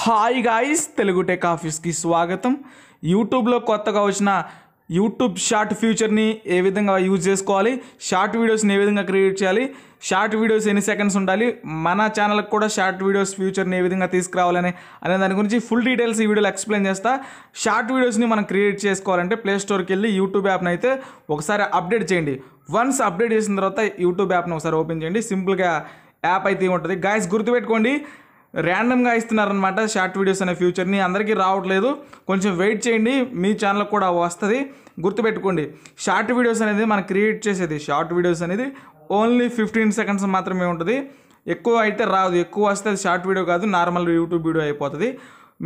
hi guys Telugu tech ఆఫీస్కి స్వాగతం యూట్యూబ్లో కొత్తగా వచ్చిన యూట్యూబ్ షార్ట్ ఫ్యూచర్ని ఏ విధంగా యూజ్ చేసుకోవాలి షార్ట్ వీడియోస్ని ఏ విధంగా క్రియేట్ చేయాలి షార్ట్ వీడియోస్ ఎన్ని సెకండ్స్ ఉండాలి మన ఛానల్కి కూడా షార్ట్ వీడియోస్ ఫ్యూచర్ని ఏ విధంగా తీసుకురావాలని అనే దాని గురించి ఫుల్ డీటెయిల్స్ ఈ వీడియోలో ఎక్స్ప్లెయిన్ చేస్తా షార్ట్ వీడియోస్ని మనం క్రియేట్ చేసుకోవాలంటే ప్లే స్టోర్కి వెళ్ళి యూట్యూబ్ యాప్ని అయితే ఒకసారి అప్డేట్ చేయండి వన్స్ అప్డేట్ చేసిన తర్వాత యూట్యూబ్ యాప్ని ఒకసారి ఓపెన్ చేయండి సింపుల్గా యాప్ అయితే ఉంటుంది గాయస్ గుర్తుపెట్టుకోండి ర్యాండమ్గా ఇస్తున్నారనమాట షార్ట్ వీడియోస్ అనే ఫ్యూచర్ని అందరికీ రావట్లేదు కొంచెం వెయిట్ చేయండి మీ ఛానల్ కూడా వస్తుంది గుర్తుపెట్టుకోండి షార్ట్ వీడియోస్ అనేది మనం క్రియేట్ చేసేది షార్ట్ వీడియోస్ అనేది ఓన్లీ ఫిఫ్టీన్ సెకండ్స్ మాత్రమే ఉంటుంది ఎక్కువ అయితే రాదు ఎక్కువ వస్తే అది షార్ట్ వీడియో కాదు నార్మల్ యూట్యూబ్ వీడియో అయిపోతుంది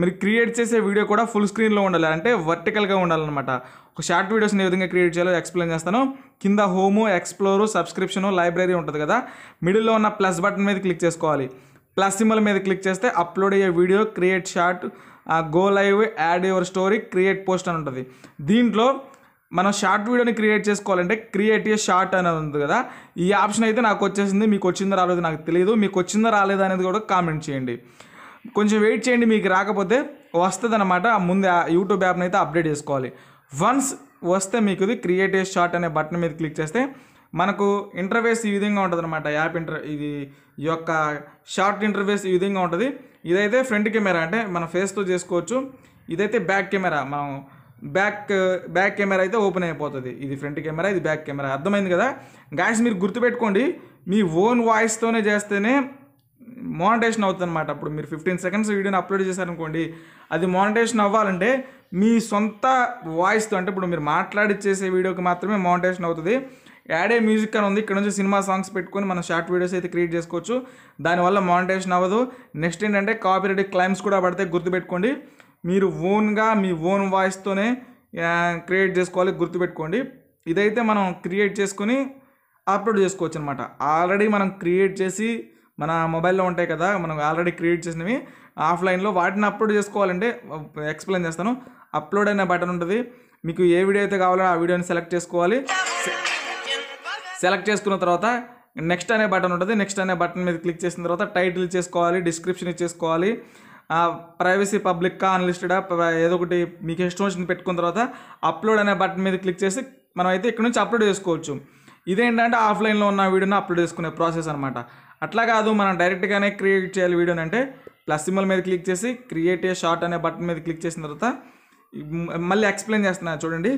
మీరు క్రియేట్ చేసే వీడియో కూడా ఫుల్ స్క్రీన్లో ఉండాలి అంటే వర్టికల్గా ఉండాలన్నమాట ఒక షార్ట్ వీడియోస్ని ఏ విధంగా క్రియేట్ చేయాలో ఎక్స్ప్లెయిన్ చేస్తాను కింద హోము ఎక్స్ప్లోరు సబ్స్క్రిప్షను లైబ్రరీ ఉంటుంది కదా మిడిల్లో ఉన్న ప్లస్ బటన్ మీద క్లిక్ చేసుకోవాలి ప్లస్ సింబల్ మీద క్లిక్ చేస్తే అప్లోడ్ అయ్యే video create short go live add your story create post అని ఉంటుంది దీంట్లో మనం షార్ట్ వీడియోని క్రియేట్ చేసుకోవాలంటే క్రియేట్ ఏ షార్ట్ అనేది ఉంది కదా ఈ ఆప్షన్ అయితే నాకు వచ్చేసింది మీకు వచ్చిందో రాలేదు నాకు తెలియదు మీకు వచ్చిందో రాలేదు అనేది కూడా కామెంట్ చేయండి కొంచెం వెయిట్ చేయండి మీకు రాకపోతే వస్తుంది అనమాట ముందు యూట్యూబ్ యాప్ని అయితే అప్డేట్ చేసుకోవాలి వన్స్ వస్తే మీకు ఇది క్రియేట్ ఏ షార్ట్ అనే బటన్ మీద క్లిక్ చేస్తే మనకు ఇంటర్వేస్ ఈ విధంగా ఉంటుంది అనమాట యాప్ ఇంటర్ ఇది ఈ యొక్క షార్ట్ ఇంటర్వేస్ ఈ విధంగా ఉంటుంది ఇదైతే ఫ్రంట్ కెమెరా అంటే మన ఫేస్తో చేసుకోవచ్చు ఇదైతే బ్యాక్ కెమెరా మనం బ్యాక్ బ్యాక్ కెమెరా అయితే ఓపెన్ అయిపోతుంది ఇది ఫ్రంట్ కెమెరా ఇది బ్యాక్ కెమెరా అర్థమైంది కదా గాయస్ మీరు గుర్తుపెట్టుకోండి మీ ఓన్ వాయిస్తోనే చేస్తేనే మానిటేషన్ అవుతుంది అనమాట అప్పుడు మీరు ఫిఫ్టీన్ సెకండ్స్ వీడియోని అప్లోడ్ చేశారనుకోండి అది మానిటేషన్ అవ్వాలంటే మీ సొంత వాయిస్తో అంటే ఇప్పుడు మీరు మాట్లాడి చేసే వీడియోకి మాత్రమే మానిటేషన్ అవుతుంది యాడే మ్యూజిక్ అని ఉంది ఇక్కడ నుంచి సినిమా సాంగ్స్ పెట్టుకొని మనం షార్ట్ వీడియోస్ అయితే క్రియేట్ చేసుకోవచ్చు దానివల్ల మానిటేషన్ అవ్వదు నెక్స్ట్ ఏంటంటే కాపీరెడ్ క్లైమ్స్ కూడా పడితే గుర్తుపెట్టుకోండి మీరు ఓన్గా మీ ఓన్ వాయిస్తోనే క్రియేట్ చేసుకోవాలి గుర్తుపెట్టుకోండి ఇదైతే మనం క్రియేట్ చేసుకొని అప్లోడ్ చేసుకోవచ్చు అనమాట ఆల్రెడీ మనం క్రియేట్ చేసి మన మొబైల్లో ఉంటాయి కదా మనం ఆల్రెడీ క్రియేట్ చేసినవి ఆఫ్లైన్లో వాటిని అప్లోడ్ చేసుకోవాలంటే ఎక్స్ప్లెయిన్ చేస్తాను అప్లోడ్ అనే బటన్ ఉంటుంది మీకు ఏ వీడియో అయితే కావాలో ఆ వీడియోని సెలెక్ట్ చేసుకోవాలి సెలెక్ట్ చేసుకున్న తర్వాత నెక్స్ట్ అనే బటన్ ఉంటుంది నెక్స్ట్ అనే బటన్ మీద క్లిక్ చేసిన తర్వాత టైటిల్ చేసుకోవాలి డిస్క్రిప్షన్ ఇచ్చేసుకోవాలి ప్రైవసీ పబ్లిక్గా అన్లిస్టెడా ఏదో ఒకటి మీకు ఇష్టం వచ్చింది పెట్టుకున్న తర్వాత అప్లోడ్ అనే బటన్ మీద క్లిక్ చేసి మనం అయితే ఇక్కడ నుంచి అప్లోడ్ చేసుకోవచ్చు ఇదేంటంటే ఆఫ్లైన్లో ఉన్న వీడియోని అప్లోడ్ చేసుకునే ప్రాసెస్ అనమాట అట్లా కాదు మనం డైరెక్ట్గానే క్రియేట్ చేయాలి వీడియోని అంటే ప్లస్ సింబల్ మీద క్లిక్ చేసి క్రియేట్ ఏ షార్ట్ అనే బటన్ మీద క్లిక్ చేసిన తర్వాత మళ్ళీ ఎక్స్ప్లెయిన్ చేస్తున్నా చూడండి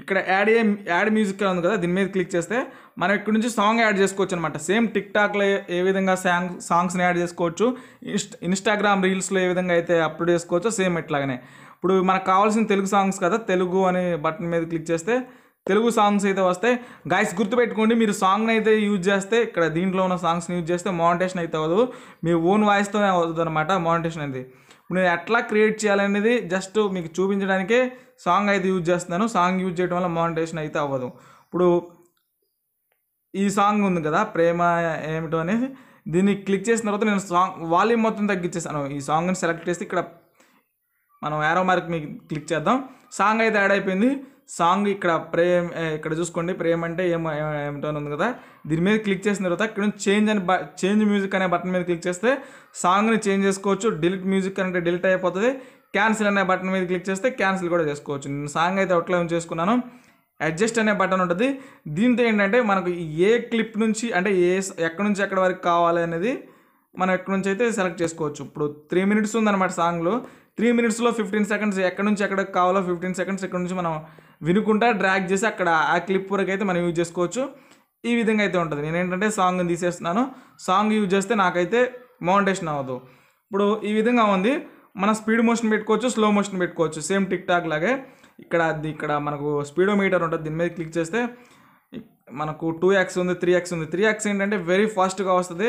ఇక్కడ యాడ్ ఏ యాడ్ మ్యూజిక్ ఉంది కదా దీని మీద క్లిక్ చేస్తే మనం ఇక్కడ నుంచి సాంగ్ యాడ్ చేసుకోవచ్చు అనమాట సేమ్ టిక్ టాక్లో ఏ విధంగా సాంగ్ సాంగ్స్ని యాడ్ చేసుకోవచ్చు ఇన్స్ట్ ఇన్స్టాగ్రామ్ రీల్స్లో ఏ విధంగా అయితే అప్లోడ్ చేసుకోవచ్చో సేమ్ ఇట్లాగనే ఇప్పుడు మనకు కావాల్సిన తెలుగు సాంగ్స్ కదా తెలుగు అనే బటన్ మీద క్లిక్ చేస్తే తెలుగు సాంగ్స్ అయితే వస్తే గాయస్ గుర్తుపెట్టుకోండి మీరు సాంగ్ని అయితే యూజ్ చేస్తే ఇక్కడ దీంట్లో ఉన్న సాంగ్స్ని యూజ్ చేస్తే మానిటేషన్ అయితే అవ్వదు మీ ఓన్ వాయిస్తోనే అవుతుంది అనమాట మానిటేషన్ అనేది ఇప్పుడు నేను ఎట్లా క్రియేట్ చేయాలనేది జస్ట్ మీకు చూపించడానికే సాంగ్ అయితే యూజ్ చేస్తున్నాను సాంగ్ యూజ్ చేయడం వల్ల మానిటేషన్ అయితే అవ్వదు ఇప్పుడు ఈ సాంగ్ ఉంది కదా ప్రేమ ఏమిటో అనేది దీన్ని క్లిక్ చేసిన తర్వాత నేను సాంగ్ వాల్యూమ్ మొత్తం తగ్గించేస్తాను ఈ సాంగ్ని సెలెక్ట్ చేసి ఇక్కడ మనం యారో మార్క్ మీకు క్లిక్ చేద్దాం సాంగ్ అయితే యాడ్ అయిపోయింది సాంగ్ ఇక్కడ ప్రేమ్ ఇక్కడ చూసుకోండి ప్రేమ్ అంటే ఏమో ఏమిటో ఉంది కదా దీని మీద క్లిక్ చేసిన తర్వాత ఇక్కడ నుంచి చేంజ్ అని చేంజ్ మ్యూజిక్ అనే బటన్ మీద క్లిక్ చేస్తే సాంగ్ని చేంజ్ చేసుకోవచ్చు డిలీట్ మ్యూజిక్ అంటే డిలీట్ అయిపోతుంది క్యాన్సిల్ అనే బటన్ మీద క్లిక్ చేస్తే క్యాన్సిల్ కూడా చేసుకోవచ్చు నేను సాంగ్ అయితే అవుట్లో చేసుకున్నాను అడ్జస్ట్ అనే బటన్ ఉంటుంది దీంతో ఏంటంటే మనకు ఏ క్లిప్ నుంచి అంటే ఏ ఎక్కడి నుంచి ఎక్కడ వరకు కావాలి అనేది మనం ఎక్కడి నుంచి అయితే సెలెక్ట్ చేసుకోవచ్చు ఇప్పుడు త్రీ మినిట్స్ ఉందన్నమాట సాంగ్లో త్రీ మినిట్స్లో ఫిఫ్టీన్ సెకండ్స్ ఎక్కడి నుంచి ఎక్కడ కావాలో ఫిఫ్టీన్ సెకండ్స్ ఎక్కడి నుంచి మనం వినుకుంటా డ్రాగ్ చేసి అక్కడ ఆ క్లిప్ వరకు అయితే మనం యూజ్ చేసుకోవచ్చు ఈ విధంగా అయితే ఉంటుంది నేను ఏంటంటే సాంగ్ తీసేస్తున్నాను సాంగ్ యూజ్ చేస్తే నాకైతే మౌంటేషన్ అవ్వదు ఇప్పుడు ఈ విధంగా ఉంది మన స్పీడ్ మోషన్ పెట్టుకోవచ్చు స్లో మోషన్ పెట్టుకోవచ్చు సేమ్ టిక్ టాక్ లాగే ఇక్కడ ఇక్కడ మనకు స్పీడోమీటర్ ఉంటుంది దీని మీద క్లిక్ చేస్తే మనకు టూ యాక్స్ ఉంది త్రీ యాక్స్ ఉంది త్రీ యాక్స్ ఏంటంటే వెరీ ఫాస్ట్గా వస్తుంది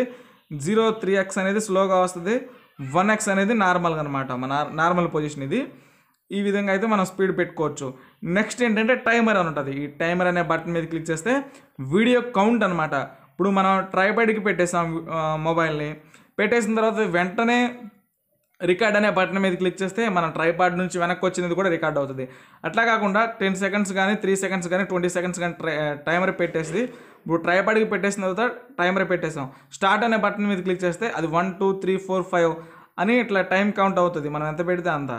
జీరో త్రీ ఎక్స్ అనేది స్లోగా వస్తుంది వన్ ఎక్స్ అనేది నార్మల్గా అనమాట మన నార్మల్ పొజిషన్ ఇది ఈ విధంగా అయితే మనం స్పీడ్ పెట్టుకోవచ్చు నెక్స్ట్ ఏంటంటే టైమర్ అని ఉంటుంది ఈ టైమర్ అనే బటన్ మీద క్లిక్ చేస్తే వీడియో కౌంట్ అనమాట ఇప్పుడు మనం ట్రైపాడ్కి పెట్టేసాం మొబైల్ని పెట్టేసిన తర్వాత వెంటనే రికార్డ్ అనే బటన్ మీద క్లిక్ చేస్తే మన ట్రైపాడ్ నుంచి వెనక్కి వచ్చినది కూడా రికార్డ్ అవుతుంది అట్లా కాకుండా టెన్ సెకండ్స్ కానీ త్రీ సెకండ్స్ కానీ ట్వంటీ సెకండ్స్ కానీ టైమర్ పెట్టేసి ఇప్పుడు ట్రైపాడ్కి పెట్టేసిన తర్వాత టైమర్ పెట్టేసాం స్టార్ట్ అనే బటన్ మీద క్లిక్ చేస్తే అది one two three four five అని ఇట్లా టైం కౌంట్ అవుతుంది మనం ఎంత పెడితే అంత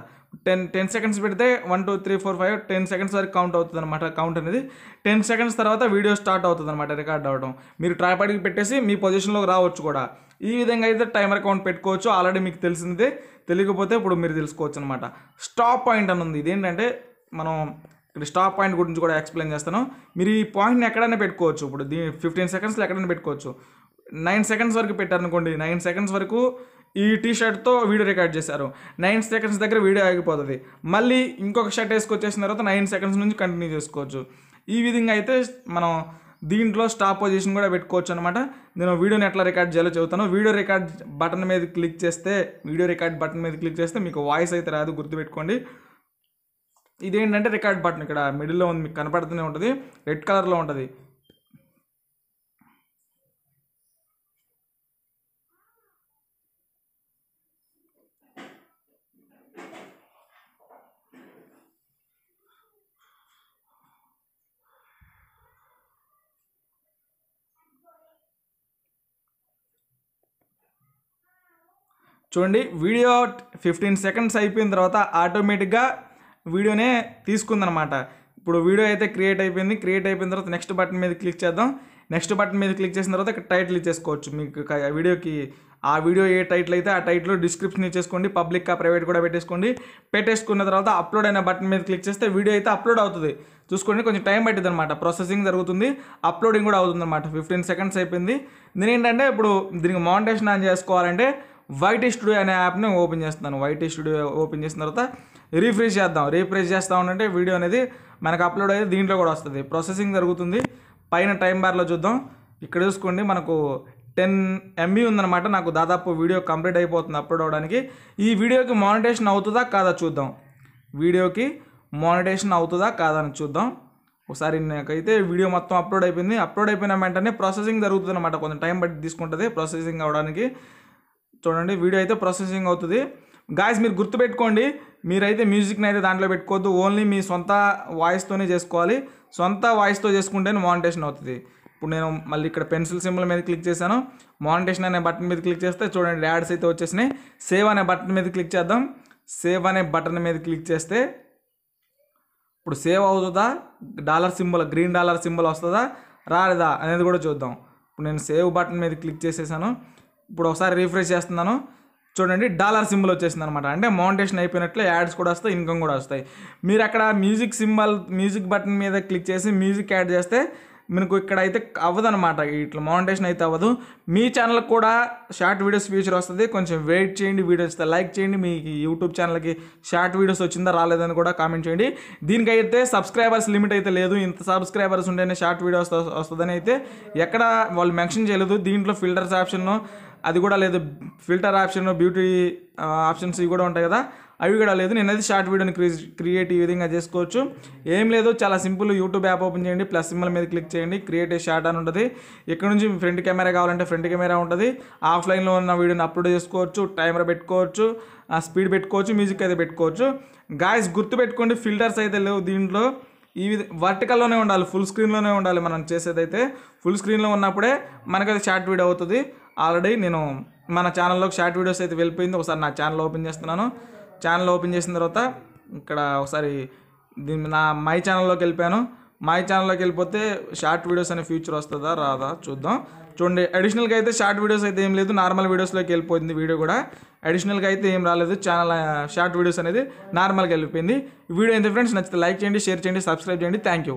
టెన్ టెన్ సెకండ్స్ పెడితే one two three four five ten seconds వరకు కౌంట్ అవుతుంది అనమాట కౌంట్ అనేది టెన్ సెకండ్స్ తర్వాత వీడియో స్టార్ట్ అవుతుంది అనమాట రికార్డ్ అవ్వడం మీరు ట్రైపాడ్కి పెట్టేసి మీ పొజిషన్లోకి రావచ్చు కూడా ఈ విధంగా అయితే టైమర్ కౌంట్ పెట్టుకోవచ్చు ఆల్రెడీ మీకు తెలిసిందే తెలియకపోతే ఇప్పుడు మీరు తెలుసుకోవచ్చు అనమాట స్టాప్ పాయింట్ అని ఉంది ఇదేంటంటే మనం ఇక్కడ స్టాప్ పాయింట్ గురించి కూడా ఎక్స్ప్లెయిన్ చేస్తాను మీరు ఈ పాయింట్ని ఎక్కడైనా పెట్టుకోవచ్చు ఇప్పుడు దీని ఫిఫ్టీన్ సెకండ్స్లో ఎక్కడైనా పెట్టుకోవచ్చు నైన్ సెకండ్స్ వరకు పెట్టారనుకోండి నైన్ సెకండ్స్ వరకు ఈ టీ షర్ట్తో వీడియో రికార్డ్ చేశారు నైన్ సెకండ్స్ దగ్గర వీడియో ఆగిపోతుంది మళ్ళీ ఇంకొక షర్ట్ వేసుకొచ్చేసిన తర్వాత నైన్ సెకండ్స్ నుంచి కంటిన్యూ చేసుకోవచ్చు ఈ విధంగా అయితే మనం దీంట్లో స్టాప్ పొజిషన్ కూడా పెట్టుకోవచ్చు అనమాట నేను వీడియోని ఎట్లా రికార్డ్ చేయాలో చెబుతాను వీడియో రికార్డ్ బటన్ మీద క్లిక్ చేస్తే వీడియో రికార్డ్ బటన్ మీద క్లిక్ చేస్తే మీకు వాయిస్ అయితే రాదు గుర్తుపెట్టుకోండి ఇదేంటంటే రికార్డ్ బటన్ ఇక్కడ మిడిల్లో ఉంది మీకు కనపడుతూనే ఉంటుంది రెడ్ కలర్లో ఉంటుంది చూడండి వీడియో ఫిఫ్టీన్ సెకండ్స్ అయిపోయిన తర్వాత ఆటోమేటిక్గా వీడియోనే తీసుకుందనమాట ఇప్పుడు వీడియో అయితే క్రియేట్ అయిపోయింది క్రియేట్ అయిపోయిన తర్వాత నెక్స్ట్ బటన్ మీద క్లిక్ చేద్దాం నెక్స్ట్ బటన్ మీద క్లిక్ చేసిన తర్వాత ఇక్కడ టైటిల్ ఇచ్చేసుకోవచ్చు మీకు వీడియోకి ఆ వీడియో ఏ టైటిల్ అయితే ఆ టైటిల్ డిస్క్రిప్షన్ ఇచ్చేసుకోండి పబ్లిక్గా ప్రైవేట్ కూడా పెట్టేసుకోండి పెట్టేసుకున్న తర్వాత అప్లోడ్ అయిన బటన్ మీద క్లిక్ చేస్తే వీడియో అయితే అప్లోడ్ అవుతుంది చూసుకోండి కొంచెం టైం పట్టింది అనమాట ప్రాసెసింగ్ జరుగుతుంది అప్లోడింగ్ కూడా అవుతుంది అనమాట ఫిఫ్టీన్ సెకండ్స్ అయిపోయింది దీని ఏంటంటే ఇప్పుడు దీనికి మౌంటేషన్ ఆన్ చేసుకోవాలంటే వైట్ స్టూడియో అనే యాప్ని ఓపెన్ చేస్తున్నాను వైట్ స్టూడియో ఓపెన్ చేసిన తర్వాత రీఫ్రెష్ చేద్దాం రీఫ్రెష్ చేస్తా ఉంటే వీడియో అనేది మనకు అప్లోడ్ అయితే దీంట్లో కూడా వస్తుంది ప్రాసెసింగ్ జరుగుతుంది పైన టైం బార్లో చూద్దాం ఇక్కడ చూసుకోండి మనకు టెన్ ఎంబీ ఉందన్నమాట నాకు దాదాపు వీడియో కంప్లీట్ అయిపోతుంది అప్లోడ్ అవడానికి ఈ వీడియోకి మానిటేషన్ అవుతుందా కాదా చూద్దాం వీడియోకి మానిటేషన్ అవుతుందా కాదా అని చూద్దాం ఒకసారి నాకైతే వీడియో మొత్తం అప్లోడ్ అయిపోయింది అప్లోడ్ అయిపోయిన వెంటనే ప్రాసెసింగ్ జరుగుతుంది అనమాట కొంచెం టైం బట్టి తీసుకుంటుంది ప్రాసెసింగ్ అవడానికి చూడండి వీడియో అయితే ప్రాసెసింగ్ అవుతుంది గాయస్ మీరు గుర్తుపెట్టుకోండి మీరైతే మ్యూజిక్ని అయితే దాంట్లో పెట్టుకోవద్దు ఓన్లీ మీ సొంత వాయిస్తోనే చేసుకోవాలి సొంత వాయిస్తో చేసుకుంటేనే మానిటేషన్ అవుతుంది ఇప్పుడు నేను మళ్ళీ ఇక్కడ పెన్సిల్ సింబల్ మీద క్లిక్ చేశాను మానిటేషన్ అనే బటన్ మీద క్లిక్ చేస్తే చూడండి యాడ్స్ అయితే వచ్చేసినాయి సేవ్ అనే బటన్ మీద క్లిక్ చేద్దాం సేవ్ అనే బటన్ మీద క్లిక్ చేస్తే ఇప్పుడు సేవ్ అవుతుందా dollar symbol green dollar symbol వస్తుందా రాలేదా అనేది కూడా చూద్దాం ఇప్పుడు నేను సేవ్ బటన్ మీద క్లిక్ చేసేసాను ఇప్పుడు ఒకసారి రీఫ్రెష్ చేస్తున్నాను చూడండి డాలర్ సింబల్ వచ్చేసింది అనమాట అంటే మౌంటేషన్ అయిపోయినట్లే యాడ్స్ కూడా వస్తాయి ఇన్కమ్ కూడా వస్తాయి మీరు అక్కడ మ్యూజిక్ సింబల్ మ్యూజిక్ బటన్ మీద క్లిక్ చేసి మ్యూజిక్ యాడ్ చేస్తే మీకు ఇక్కడ అయితే అవ్వదనమాట ఇట్లా మౌంటేషన్ అయితే అవ్వదు మీ ఛానల్ కూడా షార్ట్ వీడియోస్ ఫ్యూచర్ వస్తుంది కొంచెం వెయిట్ చేయండి వీడియోస్ వస్తే లైక్ చేయండి మీ యూట్యూబ్ ఛానల్కి షార్ట్ వీడియోస్ వచ్చిందా రాలేదని కూడా కామెంట్ చేయండి దీనికైతే సబ్స్క్రైబర్స్ లిమిట్ అయితే లేదు ఇంత సబ్స్క్రైబర్స్ ఉంటేనే షార్ట్ వీడియోస్ వస్తుందని అయితే ఎక్కడ వాళ్ళు మెన్షన్ చేయలేదు దీంట్లో ఫిల్టర్స్ ఆప్షన్ అది కూడా లేదు ఫిల్టర్ ఆప్షన్ బ్యూటీ ఆప్షన్స్ ఇవి కూడా ఉంటాయి కదా అవి కూడా లేదు నేనైతే షార్ట్ వీడియోని క్రీ క్రియేట్ ఈ విధంగా చేసుకోవచ్చు ఏం లేదు చాలా సింపుల్ యూట్యూబ్ యాప్ ఓపెన్ చేయండి ప్లస్ సింబల్ మీద క్లిక్ చేయండి క్రియేట్ షార్ట్ అని ఉంటుంది ఇక్కడ నుంచి ఫ్రంట్ కెమెరా కావాలంటే ఫ్రంట్ కెమెరా ఉంటుంది ఆఫ్లైన్లో ఉన్న వీడియోని అప్లోడ్ చేసుకోవచ్చు టైమర్ పెట్టుకోవచ్చు స్పీడ్ పెట్టుకోవచ్చు మ్యూజిక్ అయితే పెట్టుకోవచ్చు గాయస్ గుర్తుపెట్టుకోండి ఫిల్టర్స్ అయితే లేవు దీంట్లో ఈ విధ వర్టికల్లోనే ఉండాలి ఫుల్ స్క్రీన్లోనే ఉండాలి మనం చేసేదైతే ఫుల్ స్క్రీన్లో ఉన్నప్పుడే మనకు అది షార్ట్ వీడియో అవుతుంది ఆల్రెడీ నేను మన ఛానల్లోకి షార్ట్ వీడియోస్ అయితే వెళ్ళిపోయింది ఒకసారి నా ఛానల్ ఓపెన్ చేస్తున్నాను ఛానల్ ఓపెన్ చేసిన తర్వాత ఇక్కడ ఒకసారి దీన్ని నా మై ఛానల్లోకి వెళ్ళిపోయాను మై ఛానల్లోకి వెళ్ళిపోతే షార్ట్ వీడియోస్ అనే ఫ్యూచర్ వస్తుందా రాదా చూద్దాం చూడండి అడిషనల్గా అయితే షార్ట్ వీడియోస్ అయితే ఏం లేదు నార్మల్ వీడియోస్లోకి వెళ్ళిపోయింది వీడియో కూడా అడిషనల్గా అయితే ఏం రాలేదు ఛానల్ షార్ట్ వీడియోస్ అనేది నార్మల్గా వెళ్ళిపోయింది వీడియో ఏంటి ఫ్రెండ్స్ నచ్చితే లైక్ చేయండి షేర్ చేయండి సబ్స్క్రైబ్ చేయండి థ్యాంక్ యూ